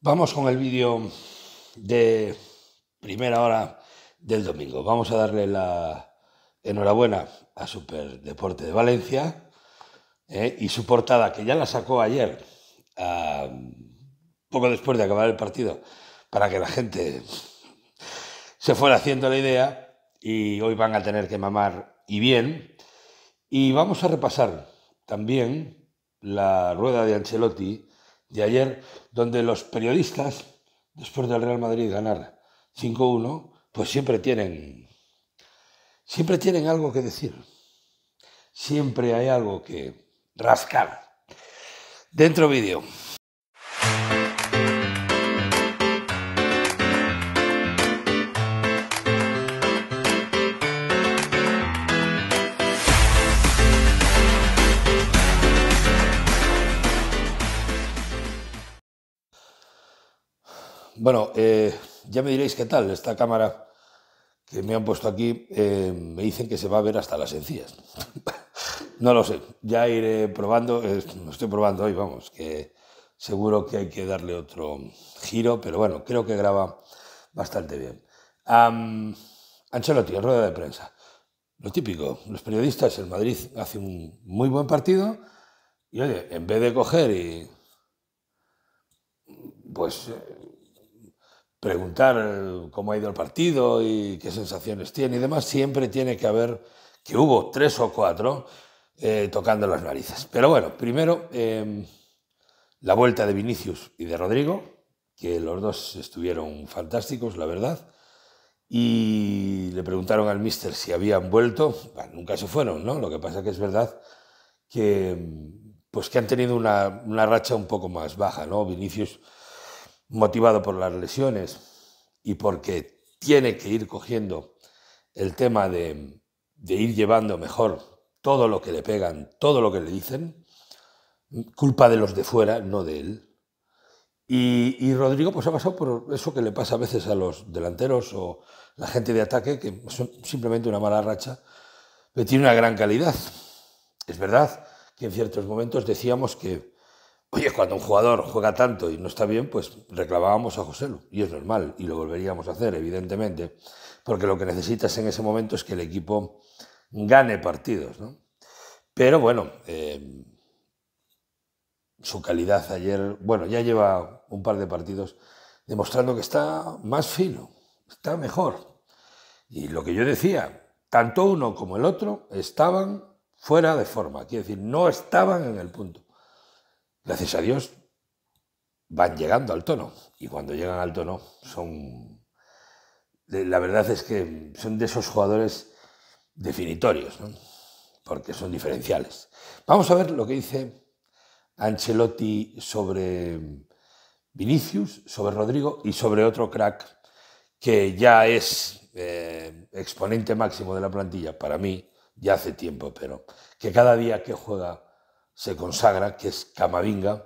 Vamos con el vídeo de primera hora del domingo. Vamos a darle la enhorabuena a Super Deporte de Valencia eh, y su portada, que ya la sacó ayer, ah, poco después de acabar el partido, para que la gente se fuera haciendo la idea y hoy van a tener que mamar y bien. Y vamos a repasar también la rueda de Ancelotti de ayer, donde los periodistas, después del Real Madrid ganar 5-1, pues siempre tienen, siempre tienen algo que decir. Siempre hay algo que rascar. Dentro vídeo. Bueno, eh, ya me diréis qué tal esta cámara que me han puesto aquí. Eh, me dicen que se va a ver hasta las encías. no lo sé, ya iré probando. estoy probando hoy, vamos, que seguro que hay que darle otro giro, pero bueno, creo que graba bastante bien. Um, Ancelotti, rueda de prensa. Lo típico, los periodistas, en Madrid hace un muy buen partido y oye, en vez de coger y pues eh, preguntar eh, cómo ha ido el partido y qué sensaciones tiene y demás, siempre tiene que haber, que hubo tres o cuatro, eh, tocando las narices. Pero bueno, primero em, la vuelta de Vinicius y de Rodrigo, que los dos estuvieron fantásticos, la verdad. Y le preguntaron al mister si habían vuelto. nunca se fueron, ¿no? Lo que pasa que es verdad que, em, pues que han tenido una, una racha un poco más baja, ¿no? Vinicius motivado por las lesiones y porque tiene que ir cogiendo el tema de, ir llevando mejor todo lo que le pegan, todo lo que le dicen, culpa de los de fuera, no de él. Y, Rodrigo pues ha pasado por eso que le pasa a veces a los delanteros o la gente de ataque, que son simplemente una mala racha, pero tiene una gran calidad. Es verdad que en ciertos momentos decíamos que Oye, cuando un jugador juega tanto y no está bien, pues reclamábamos a Joselu, y es normal, y lo volveríamos a hacer, evidentemente, porque lo que necesitas en ese momento es que el equipo gane partidos. ¿no? Pero bueno, eh, su calidad ayer, bueno, ya lleva un par de partidos demostrando que está más fino, está mejor. Y lo que yo decía, tanto uno como el otro estaban fuera de forma, Quiere decir, no estaban en el punto gracias a Dios, van llegando al tono. Y cuando llegan al tono, son. Eh, la verdad es que son de esos jugadores definitorios, ¿no? porque son diferenciales. Vamos a ver lo que dice Ancelotti sobre Vinicius, sobre Rodrigo y sobre otro crack que ya es eh, exponente máximo de la plantilla para mí ya hace tiempo, pero que cada día que juega se consagra, que es Camavinga,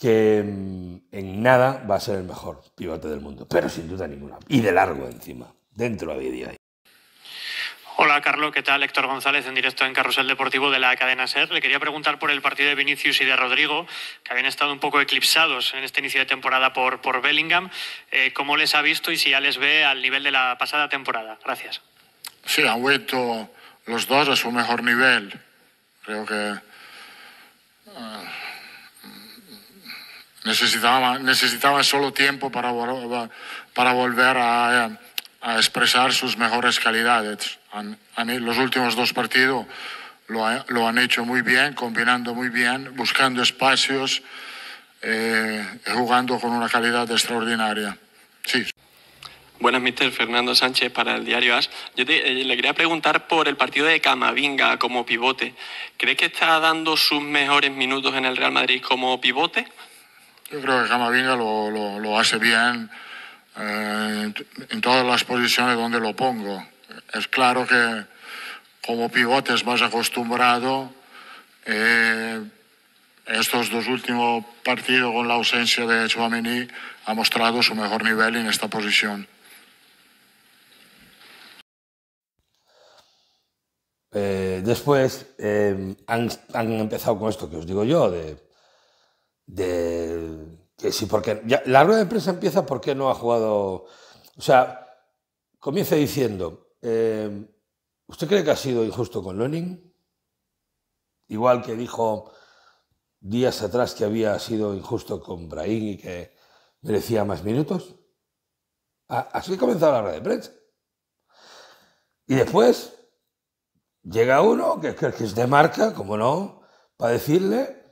que mm, en nada va a ser el mejor pivote del mundo, pero sin duda ninguna. Y de largo encima, dentro de día. Hola, Carlos. ¿Qué tal? Héctor González, en directo en Carrusel Deportivo de la cadena SER. Le quería preguntar por el partido de Vinicius y de Rodrigo, que habían estado un poco eclipsados en este inicio de temporada por, por Bellingham. Eh, ¿Cómo les ha visto y si ya les ve al nivel de la pasada temporada? Gracias. Sí, han vuelto los dos a su mejor nivel. Creo que Necesitaba, necesitaba solo tiempo para, para volver a, expresar sus mejores calidades. los últimos dos partidos lo, han hecho muy bien, combinando muy bien, buscando espacios, eh, jugando con una calidad extraordinaria. Sí. Buenas, mister Fernando Sánchez para el diario AS. Yo eh, le quería preguntar por el partido de Camavinga como pivote. ¿Cree que está dando sus mejores minutos en el Real Madrid como pivote? Yo creo que Camavinga lo, lo, hace bien eh, en todas las posiciones donde lo pongo. Es claro que como pivote es más acostumbrado. Eh, estos dos últimos partidos con la ausencia de Chouameni ha mostrado su mejor nivel en esta posición. Eh, después em, han, empezado con esto que os digo yo, de, que si porque la rueda de prensa empieza porque no ha jugado, o sea, comienza diciendo, em, ¿usted cree que ha sido injusto con Lenin? Igual que dijo días atrás que había sido injusto con Brahim y que merecía más minutos. Ah, así comenzado la rueda de prensa. Y después Llega uno que, es de marca, como no, para decirle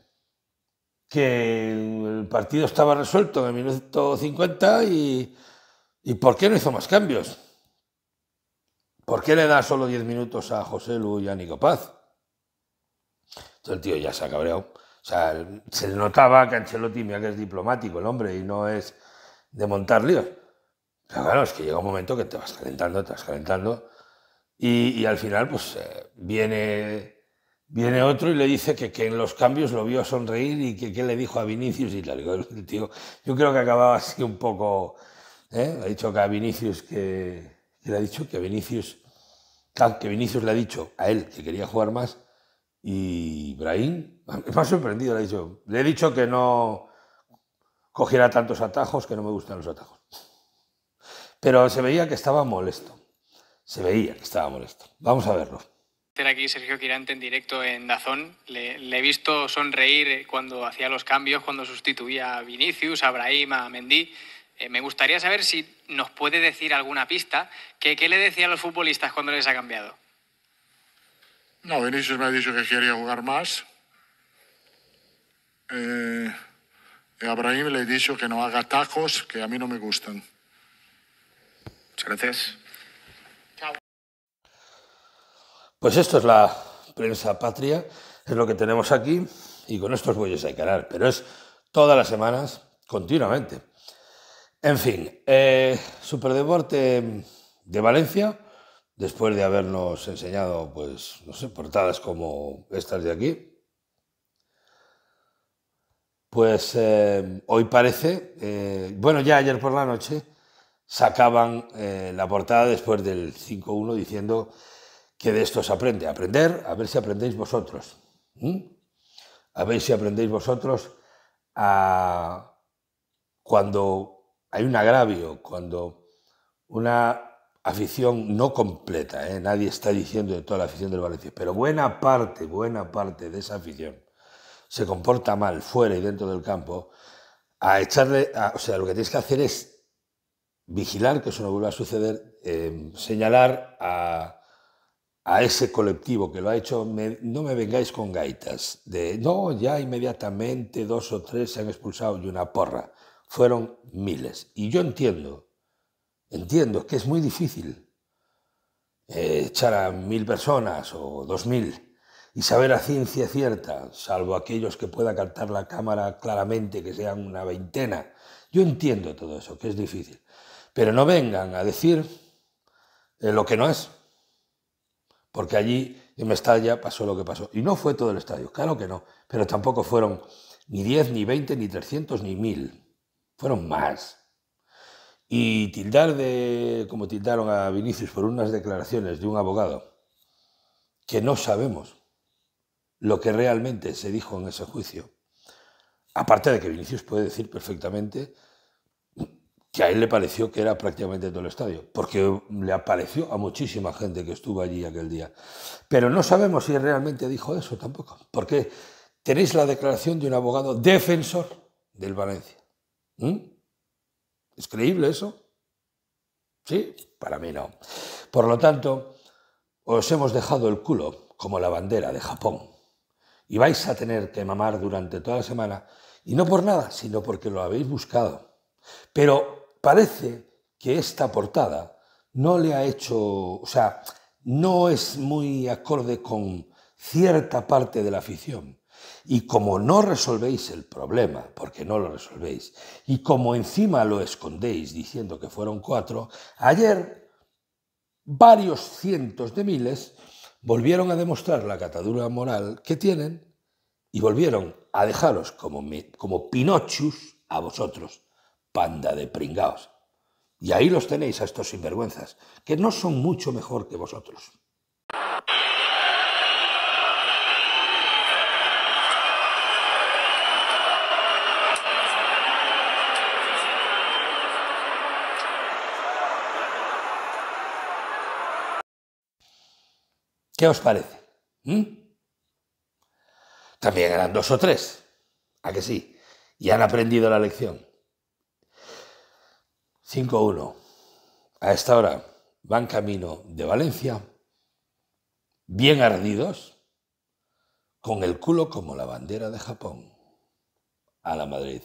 que el partido estaba resuelto en el minuto 50 y, y ¿por qué no hizo más cambios? ¿Por qué le da solo 10 minutos a José Lu y a Nico Paz? Entonces el tío ya se ha cabreado. O sea, se notaba que Ancelotti, mira que es diplomático el hombre y no es de montar líos. Pero claro, es que llega un momento que te vas calentando, te vas calentando y, al final, pues eh, viene, viene otro y le dice que, en los cambios lo vio sonreír y que qué le dijo a Vinicius y tal. yo creo que acababa así un poco. ¿eh? Ha dicho que a Vinicius que, le ha dicho que Vinicius. Que Vinicius le ha dicho a él que quería jugar más y Ibrahim, me sorprendido, le ha dicho, le he dicho que no cogiera tantos atajos, que no me gustan los atajos. Pero se veía que estaba molesto se veía que estaba molesto. Vamos a verlo. Aquí Sergio Quirante en directo en Dazón. Le, he visto sonreír eh, cuando hacía los cambios, cuando sustituía a Vinicius, a Brahim, a Mendy. Eh, me gustaría saber si nos puede decir alguna pista. Que, ¿Qué le decía a los futbolistas cuando les ha cambiado? No, Vinicius me ha dicho que quería jugar más. Eh, a Brahim le he dicho que no haga tajos, que a mí no me gustan. Muchas gracias. Pues esto es la prensa patria, es lo que tenemos aquí y con estos bueyes hay que pero es todas las semanas, continuamente. En fin, eh, Superdeporte de Valencia, después de habernos enseñado, pues, no sé, portadas como estas de aquí, pues eh, hoy parece, eh, bueno, ya ayer por la noche sacaban la portada después del 5-1 diciendo que de esto se aprende. Aprender, a ver si aprendéis vosotros. A ver si aprendéis vosotros a cuando hay un agravio, cuando una afición no completa, ¿eh? nadie está diciendo de toda la afición del Valencia, pero buena parte, buena parte de esa afición se comporta mal fuera y dentro del campo, a echarle, o sea, lo que tienes que hacer es vigilar que eso no vuelva a suceder, em, señalar a, a ese colectivo que lo ha hecho, no me vengáis con gaitas, de no, ya inmediatamente dos o tres se han expulsado y una porra. Fueron miles. Y yo entiendo, entiendo que es muy difícil eh, echar a mil personas o dos mil y saber a ciencia cierta, salvo aquellos que pueda cantar la cámara claramente, que sean una veintena. Yo entiendo todo eso, que es difícil. Pero no vengan a decir eh, lo que no es porque allí en Mestalla pasó lo que pasó. Y no fue todo el estadio, claro que no, pero tampoco fueron ni 10, ni 20, ni 300, ni 1000. Fueron más. Y tildar de, como tildaron a Vinicius por unas declaraciones de un abogado, que no sabemos lo que realmente se dijo en ese juicio. Aparte de que Vinicius puede decir perfectamente y a él le pareció que era prácticamente todo el estadio, porque le apareció a muchísima gente que estuvo allí aquel día. Pero no sabemos si realmente dijo eso tampoco, porque tenéis la declaración de un abogado defensor del Valencia. ¿Mm? ¿Es creíble eso? ¿Sí? Para mí no. Por lo tanto, os hemos dejado el culo como la bandera de Japón. Y vais a tener que mamar durante toda la semana, y no por nada, sino porque lo habéis buscado. Pero parece que esta portada no le ha hecho, o sea, no es muy acorde con cierta parte de la afición. Y como no resolvéis el problema, porque no lo resolvéis, y como encima lo escondéis diciendo que fueron cuatro, ayer varios cientos de miles volvieron a demostrar la catadura moral que tienen y volvieron a dejaros como, como Pinochus a vosotros panda de pringaos. Y ahí los tenéis a estos sinvergüenzas, que no son mucho mejor que vosotros. ¿Qué os parece? ¿Mm? También eran dos o tres, ¿a que sí? Y han aprendido la lección. 5-1. A esta hora van camino de Valencia, bien ardidos, con el culo como la bandera de Japón, a la Madrid.